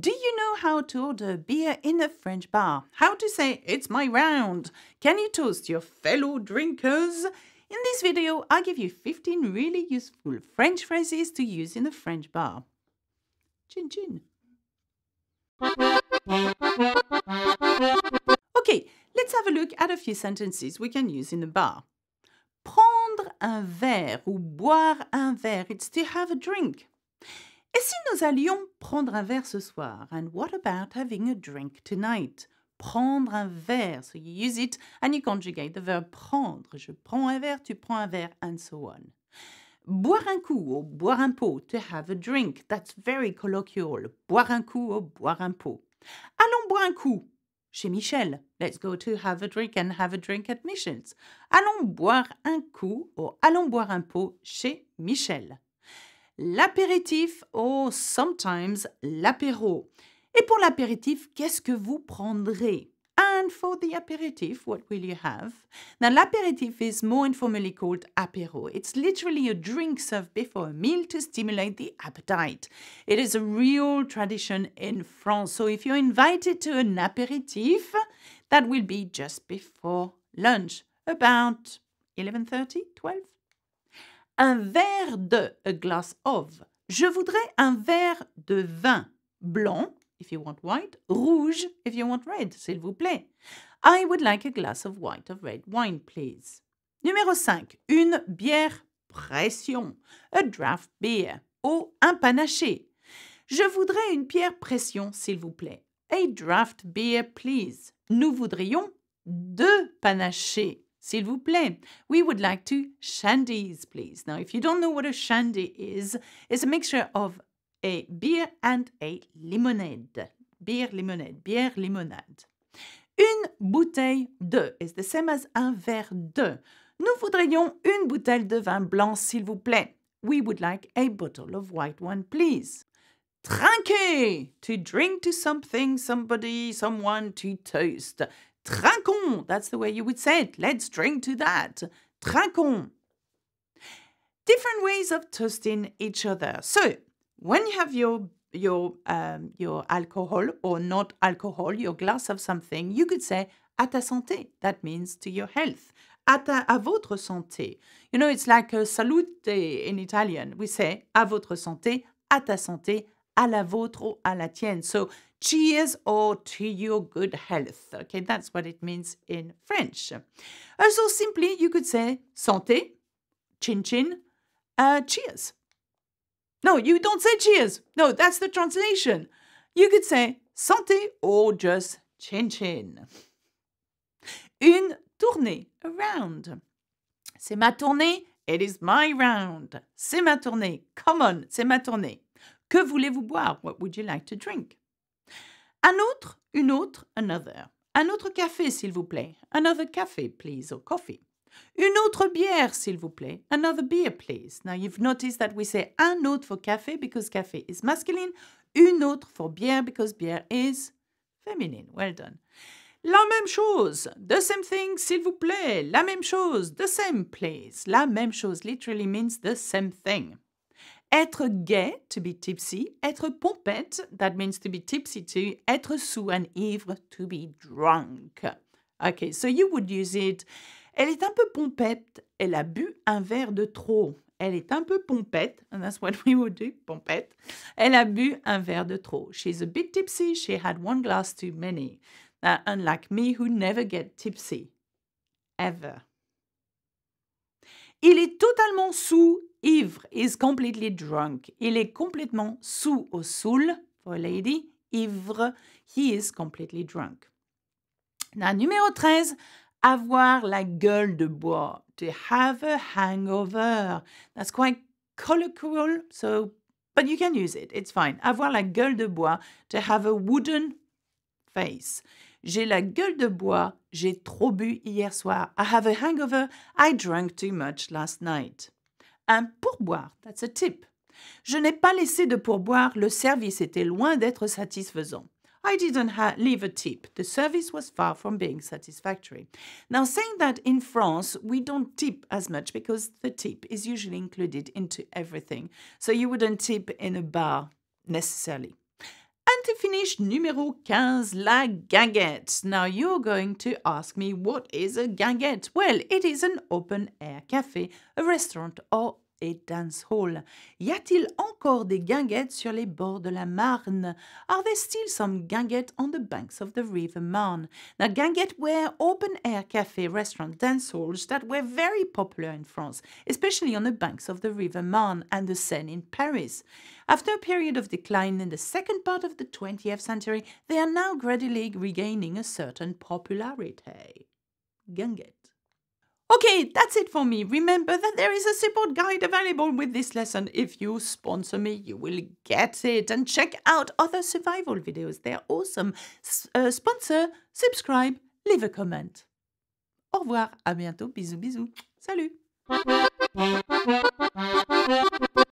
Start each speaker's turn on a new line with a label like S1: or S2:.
S1: Do you know how to order beer in a French bar? How to say it's my round? Can you toast your fellow drinkers? In this video, I give you 15 really useful French phrases to use in a French bar. Chin chin. Okay, let's have a look at a few sentences we can use in a bar. Prendre un verre ou boire un verre, it's to have a drink. Et si nous allions prendre un verre ce soir? And what about having a drink tonight? Prendre un verre. So you use it and you conjugate the verb prendre. Je prends un verre, tu prends un verre, and so on. Boire un coup ou boire un pot, to have a drink. That's very colloquial. Boire un coup ou boire un pot. Allons boire un coup chez Michel. Let's go to have a drink and have a drink at Michel's. Allons boire un coup ou allons boire un pot chez Michel. l'apéritif ou sometimes l'apéro. Et pour l'apéritif, qu'est-ce que vous prendrez? And for the aperitif, what will you have? Now, l'aperitif is more informally called apéro. It's literally a drink served before a meal to stimulate the appetite. It is a real tradition in France. So, if you're invited to an aperitif, that will be just before lunch, about 11:30, 12. un verre de a glass of. Je voudrais un verre de vin blanc, if you want white, rouge, if you want red, s'il vous plaît. I would like a glass of white or red wine, please. Numéro 5. Une bière pression, a draft beer, ou un panaché. Je voudrais une bière pression, s'il vous plaît. A draft beer, please. Nous voudrions deux panachés. S'il vous plaît, we would like to shandies, please. Now, if you don't know what a shandy is, it's a mixture of a beer and a limonade. Beer, limonade, bière, limonade. Une bouteille de is the same as un verre de. Nous voudrions une bouteille de vin blanc, s'il vous plaît. We would like a bottle of white wine please. Trinquer! To drink to something, somebody, someone, to toast. Trinquons. That's the way you would say it. Let's drink to that. Trinquons. Different ways of toasting each other. So when you have your your um, your alcohol or not alcohol, your glass of something, you could say à ta santé. That means to your health. À, ta, à votre santé. You know, it's like salute in Italian. We say à votre santé, à ta santé, à la vôtre ou à la tienne. So, cheers or to your good health. Okay, that's what it means in French. Also, simply, you could say santé, chin chin, uh, cheers. No, you don't say cheers. No, that's the translation. You could say santé or just chin chin. Une tournée, a round. C'est ma tournée, it is my round. C'est ma tournée, come on, c'est ma tournée. Que voulez-vous boire? What would you like to drink? Un autre, une autre, another. Un autre café, s'il vous plaît. Another café, please, or coffee. Une autre bière, s'il vous plaît. Another beer, please. Now you've noticed that we say un autre for café because café is masculine, une autre for bière because bière is feminine. Well done. La même chose, the same thing, s'il vous plaît. La même chose, the same, please. La même chose literally means the same thing. Être gay, to be tipsy. Être pompette, that means to be tipsy too. Être sous and ivre, to be drunk. Okay, so you would use it. Elle est un peu pompette. Elle a bu un verre de trop. Elle est un peu pompette, and that's what we would do, pompette. Elle a bu un verre de trop. She's a bit tipsy, she had one glass too many. Now, unlike me, who never get tipsy, ever. Il est totalement sous. Ivre is completely drunk. Il est complètement sous au soul. For a lady, ivre. He is completely drunk. numéro 13, avoir la gueule de bois. To have a hangover. That's quite colloquial, so but you can use it. It's fine. Avoir la gueule de bois. To have a wooden face. J'ai la gueule de bois. J'ai trop bu hier soir. I have a hangover. I drank too much last night. Un pourboire. That's a tip. Je n'ai pas laissé de pourboire. Le service était loin d'être satisfaisant. I didn't leave a tip. The service was far from being satisfactory. Now, saying that in France, we don't tip as much because the tip is usually included into everything. So you wouldn't tip in a bar necessarily. to finish numéro 15, la guinguette. Now you're going to ask me what is a guinguette? Well, it is an open air cafe, a restaurant or et hall. Y a-t-il encore des guinguettes sur les bords de la Marne Are there still some guinguettes on the banks of the River Marne Now, guinguettes were open-air cafe, restaurant, dance halls that were very popular in France, especially on the banks of the River Marne and the Seine in Paris. After a period of decline in the second part of the 20th century, they are now gradually regaining a certain popularity. Guinguette. Okay, that's it for me. Remember that there is a support guide available with this lesson. If you sponsor me, you will get it. And check out other survival videos. They're awesome. S uh, sponsor, subscribe, leave a comment. Au revoir, à bientôt, bisous, bisous. Salut